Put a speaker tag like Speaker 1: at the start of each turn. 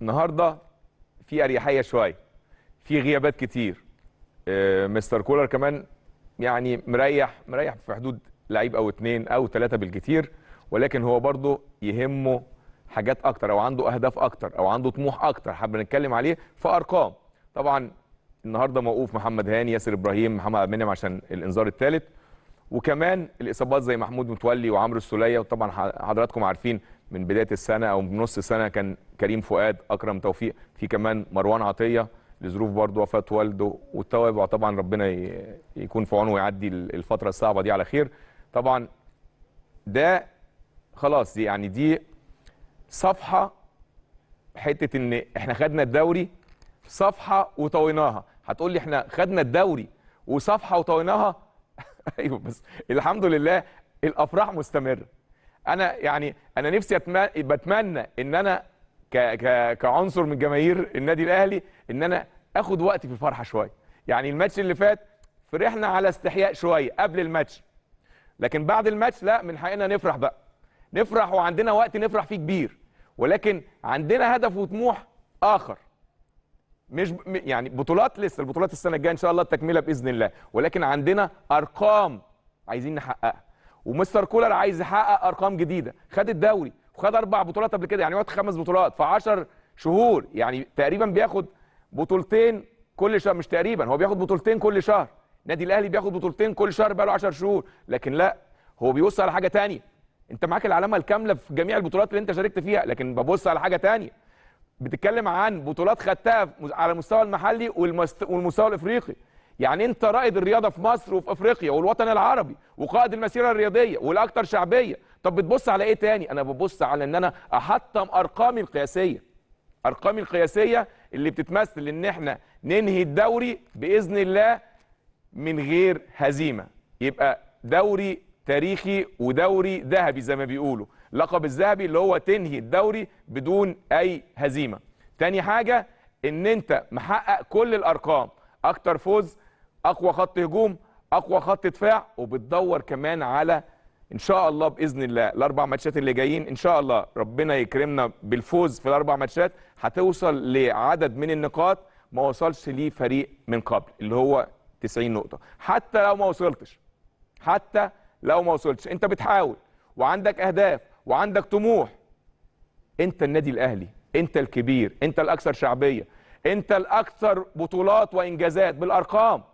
Speaker 1: النهارده في اريحيه شويه في غيابات كتير آه، مستر كولر كمان يعني مريح مريح في حدود لعيب او اتنين او ثلاثه بالكتير ولكن هو برضه يهمه حاجات اكتر او عنده اهداف اكتر او عنده طموح اكتر حابب نتكلم عليه في ارقام طبعا النهارده موقوف محمد هاني ياسر ابراهيم محمد عبد المنعم عشان الانذار الثالث وكمان الاصابات زي محمود متولي وعمرو السوليه وطبعا حضراتكم عارفين من بدايه السنه او من نص السنه كان كريم فؤاد اكرم توفيق في كمان مروان عطيه لظروف برضه وفاه والده والتوابع طبعا ربنا يكون في عونه ويعدي الفتره الصعبه دي على خير طبعا ده خلاص دي يعني دي صفحه حته ان احنا خدنا الدوري صفحه وطويناها هتقول لي احنا خدنا الدوري وصفحه وطويناها ايوه بس الحمد لله الافراح مستمره انا يعني انا نفسي بتمنى ان انا ك ك كعنصر من جماهير النادي الاهلي ان انا اخد وقتي في الفرحه شويه يعني الماتش اللي فات فرحنا على استحياء شويه قبل الماتش لكن بعد الماتش لا من حقنا نفرح بقى نفرح وعندنا وقت نفرح فيه كبير ولكن عندنا هدف وطموح اخر مش يعني بطولات لسه البطولات السنه الجايه ان شاء الله التكمله باذن الله ولكن عندنا ارقام عايزين نحققها ومستر كولر عايز يحقق ارقام جديده خد الدوري وخد اربع بطولات قبل كده يعني واخد خمس بطولات في 10 شهور يعني تقريبا بياخد بطولتين كل شهر مش تقريبا هو بياخد بطولتين كل شهر النادي الاهلي بياخد بطولتين كل شهر بقاله 10 شهور لكن لا هو بيبص على حاجه ثانيه انت معاك العلامه الكامله في جميع البطولات اللي انت شاركت فيها لكن ببص على حاجه ثانيه بتتكلم عن بطولات خدتها على المستوى المحلي والمستوى الافريقي يعني انت رائد الرياضه في مصر وفي افريقيا والوطن العربي وقائد المسيره الرياضيه والاكثر شعبيه طب بتبص على ايه تاني انا ببص على ان انا احطم ارقامي القياسيه ارقامي القياسيه اللي بتتمثل ان احنا ننهي الدوري باذن الله من غير هزيمه يبقى دوري تاريخي ودوري ذهبي زي ما بيقولوا لقب الذهبي اللي هو تنهي الدوري بدون اي هزيمه تاني حاجه ان انت محقق كل الارقام اكتر فوز اقوى خط هجوم اقوى خط دفاع وبتدور كمان على ان شاء الله باذن الله الاربع ماتشات اللي جايين ان شاء الله ربنا يكرمنا بالفوز في الاربع ماتشات هتوصل لعدد من النقاط ما وصلش ليه فريق من قبل اللي هو 90 نقطه حتى لو ما وصلتش حتى لو ما وصلتش انت بتحاول وعندك اهداف وعندك طموح انت النادي الاهلي انت الكبير انت الاكثر شعبيه انت الاكثر بطولات وانجازات بالارقام